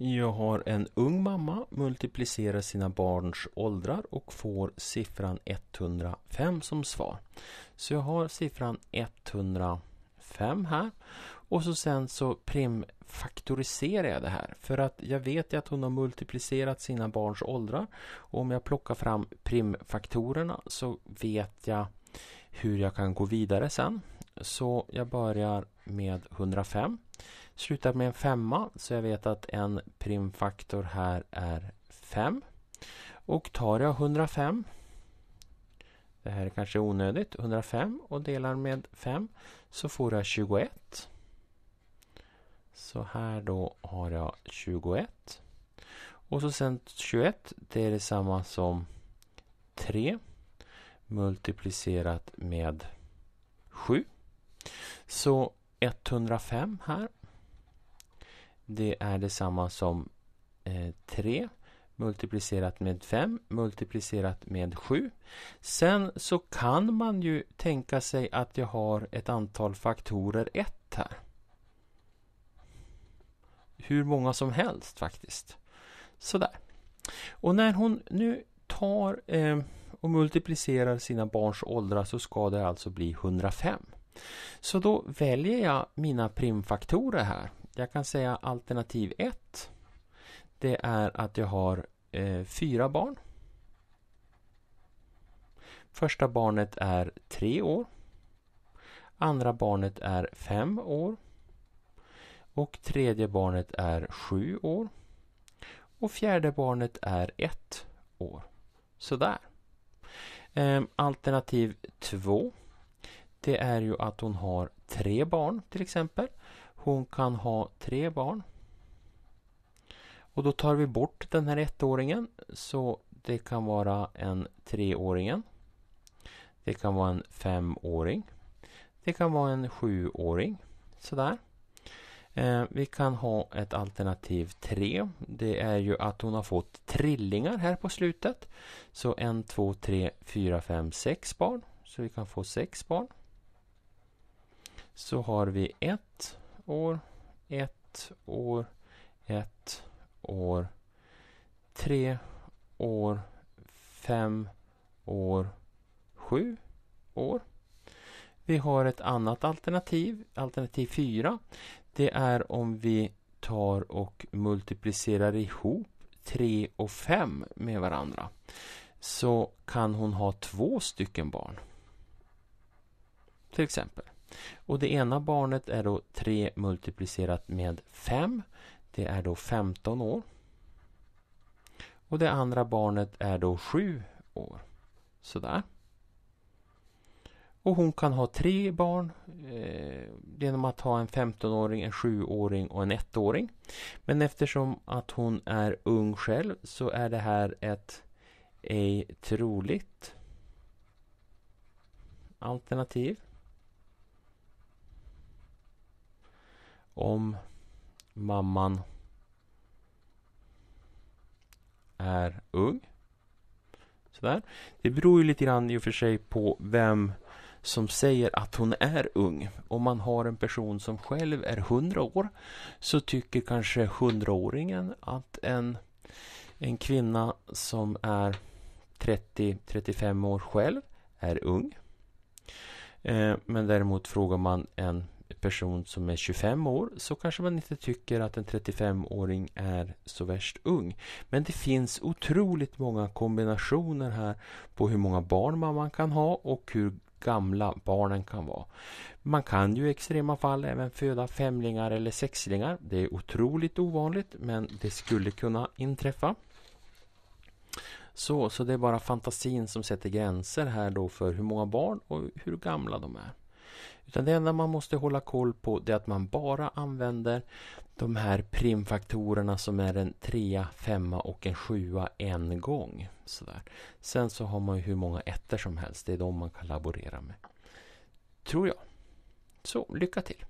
Jag har en ung mamma, multiplicerar sina barns åldrar och får siffran 105 som svar. Så jag har siffran 105 här. Och så sen så primfaktoriserar jag det här. För att jag vet ju att hon har multiplicerat sina barns åldrar. Och om jag plockar fram primfaktorerna så vet jag hur jag kan gå vidare sen. Så jag börjar med 105. Slutar med en femma så jag vet att en primfaktor här är 5. Och tar jag 105 det här är kanske onödigt, 105 och delar med 5 så får jag 21. Så här då har jag 21. Och så sen 21, det är detsamma som 3 multiplicerat med 7. Så 105 här. Det är detsamma som 3 eh, multiplicerat med 5 multiplicerat med 7. Sen så kan man ju tänka sig att jag har ett antal faktorer 1 här. Hur många som helst faktiskt. Sådär. Och när hon nu tar eh, och multiplicerar sina barns åldrar så ska det alltså bli 105. Så då väljer jag mina primfaktorer här. Jag kan säga alternativ 1. Det är att jag har eh, fyra barn. Första barnet är tre år. Andra barnet är fem år. Och tredje barnet är sju år. Och fjärde barnet är ett år. Sådär. Ehm, alternativ 2 det är ju att hon har tre barn till exempel. Hon kan ha tre barn. Och då tar vi bort den här ettåringen så det kan vara en treåringen. Det kan vara en femåring. Det kan vara en sjuåring. Sådär. Eh, vi kan ha ett alternativ 3. Det är ju att hon har fått trillingar här på slutet. Så en, två, tre, fyra, fem, sex barn. Så vi kan få sex barn så har vi ett år, ett år, ett år, tre år, fem år, sju år. Vi har ett annat alternativ, alternativ 4. Det är om vi tar och multiplicerar ihop 3 och 5 med varandra. Så kan hon ha två stycken barn. Till exempel. Och det ena barnet är då 3 multiplicerat med 5. Det är då 15 år. Och det andra barnet är då 7 år. Sådär. Och hon kan ha tre barn eh, genom att ha en 15-åring, en 7-åring och en 1-åring. Men eftersom att hon är ung själv så är det här ett ej troligt alternativ. om mamman är ung. Sådär. Det beror ju lite grann i och för sig på vem som säger att hon är ung. Om man har en person som själv är 100 år så tycker kanske 100-åringen att en, en kvinna som är 30-35 år själv är ung. Eh, men däremot frågar man en person som är 25 år så kanske man inte tycker att en 35-åring är så värst ung. Men det finns otroligt många kombinationer här på hur många barn mamman kan ha och hur gamla barnen kan vara. Man kan ju i extrema fall även föda femlingar eller sexlingar. Det är otroligt ovanligt men det skulle kunna inträffa. Så, så det är bara fantasin som sätter gränser här då för hur många barn och hur gamla de är. Utan det enda man måste hålla koll på det är att man bara använder de här primfaktorerna som är en trea, femma och en sjua en gång. Sådär. Sen så har man ju hur många ettor som helst, det är de man kan laborera med. Tror jag. Så, lycka till!